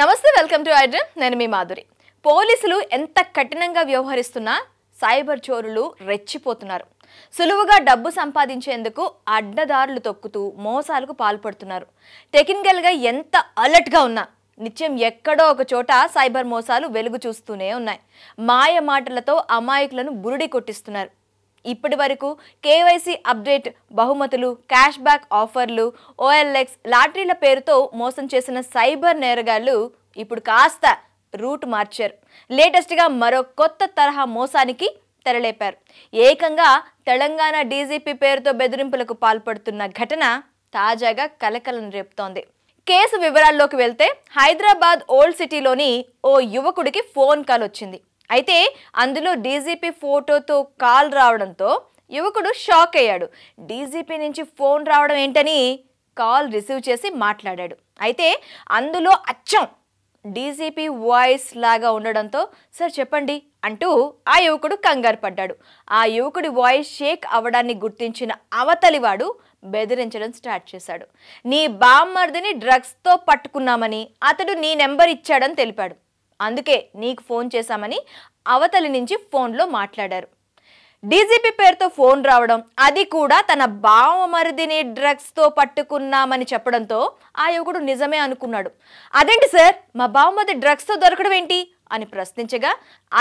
నమస్తే welcome to ఐడ్రమ్ నేను మీ మాధురి పోలీసులు ఎంత కఠినంగా వ్యవహరిస్తున్నా సైబర్ చోరులు రెచ్చిపోతున్నారు సులువుగా డబ్బు సంపాదించేందుకు అడ్డదారులు తొక్కుతూ మోసాలకు పాల్పడుతున్నారు టెక్నికల్గా ఎంత అలర్ట్గా ఉన్నా నిత్యం ఎక్కడో ఒక చోట సైబర్ మోసాలు వెలుగు చూస్తూనే ఉన్నాయి మాయ మాటలతో అమాయకులను బురుడి కొట్టిస్తున్నారు ఇప్పటి వరకు కేవైసీ అప్డేట్ బహుమతులు క్యాష్ బ్యాక్ ఆఫర్లు ఓఎల్ఎక్స్ లాటరీల పేరుతో మోసం చేసిన సైబర్ నేరగాళ్లు ఇప్పుడు కాస్త రూట్ మార్చారు లేటెస్ట్గా మరో కొత్త తరహా మోసానికి తెరలేపారు ఏకంగా తెలంగాణ డీజీపీ పేరుతో బెదిరింపులకు పాల్పడుతున్న ఘటన తాజాగా కలకలం రేపుతోంది కేసు వివరాల్లోకి వెళ్తే హైదరాబాద్ ఓల్డ్ సిటీలోని ఓ యువకుడికి ఫోన్ కాల్ వచ్చింది అయితే అందులో డీజీపీ ఫోటోతో కాల్ రావడంతో యువకుడు షాక్ అయ్యాడు డీజీపీ నుంచి ఫోన్ రావడం ఏంటని కాల్ రిసీవ్ చేసి మాట్లాడాడు అయితే అందులో అచ్చం డీజీపీ వాయిస్ లాగా ఉండడంతో సార్ చెప్పండి అంటూ ఆ యువకుడు కంగారు పడ్డాడు ఆ యువకుడి వాయిస్ షేక్ అవడాన్ని గుర్తించిన అవతలివాడు బెదిరించడం స్టార్ట్ చేశాడు నీ బామ్మర్దిని డ్రగ్స్తో పట్టుకున్నామని అతడు నీ నెంబర్ ఇచ్చాడని తెలిపాడు అందుకే నీకు ఫోన్ చేశామని అవతలి నుంచి ఫోన్లో మాట్లాడారు డీజీపీ పేరుతో ఫోన్ రావడం అది కూడా తన బావమరిదిని డ్రగ్స్తో పట్టుకున్నామని చెప్పడంతో ఆ యువకుడు నిజమే అనుకున్నాడు అదేంటి సార్ మా బావమరిది డ్రగ్స్తో దొరకడం ఏంటి అని ప్రశ్నించగా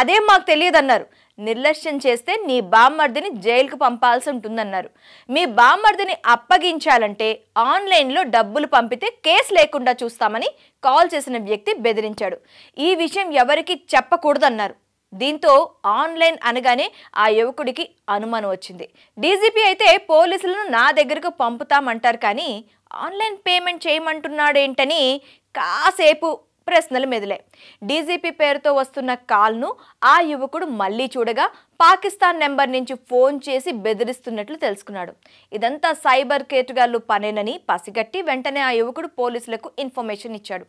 అదేం మాకు తెలియదన్నారు నిర్లక్ష్యం చేస్తే నీ బామ్మర్దిని జైలుకు పంపాల్సి ఉంటుందన్నారు మీ బామ్మర్దిని అప్పగించాలంటే ఆన్లైన్లో డబ్బులు పంపితే కేసు లేకుండా చూస్తామని కాల్ చేసిన వ్యక్తి బెదిరించాడు ఈ విషయం ఎవరికి చెప్పకూడదన్నారు దీంతో ఆన్లైన్ అనగానే ఆ యువకుడికి అనుమానం వచ్చింది డీజీపీ అయితే పోలీసులను నా దగ్గరకు పంపుతామంటారు కానీ ఆన్లైన్ పేమెంట్ చేయమంటున్నాడేంటని కాసేపు ప్రశ్నలు మెదిలే డీజీపీ పేరుతో వస్తున్న కాల్ను ఆ యువకుడు మళ్లీ చూడగా పాకిస్తాన్ నెంబర్ నుంచి ఫోన్ చేసి బెదిరిస్తున్నట్లు తెలుసుకున్నాడు ఇదంతా సైబర్ కేటుగాళ్లు పనేనని పసిగట్టి వెంటనే ఆ యువకుడు పోలీసులకు ఇన్ఫర్మేషన్ ఇచ్చాడు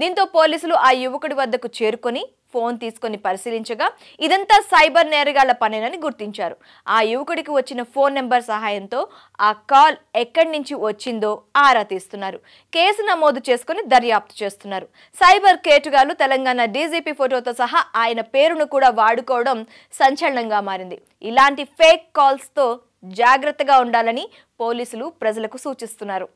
దీంతో పోలీసులు ఆ యువకుడి వద్దకు చేరుకొని ఫోన్ తీసుకొని పరిశీలించగా ఇదంతా సైబర్ నేరగాళ్ల పనేనని గుర్తించారు ఆ యువకుడికి వచ్చిన ఫోన్ నెంబర్ సహాయంతో ఆ కాల్ ఎక్కడి నుంచి వచ్చిందో ఆరా తీస్తున్నారు కేసు నమోదు చేసుకుని దర్యాప్తు చేస్తున్నారు సైబర్ కేటుగాళ్లు తెలంగాణ డీజీపీ ఫోటోతో సహా ఆయన పేరును కూడా వాడుకోవడం సంచలనంగా విషయంగా మారింది ఇలాంటి ఫేక్ కాల్స్తో జాగ్రత్తగా ఉండాలని పోలీసులు ప్రజలకు సూచిస్తున్నారు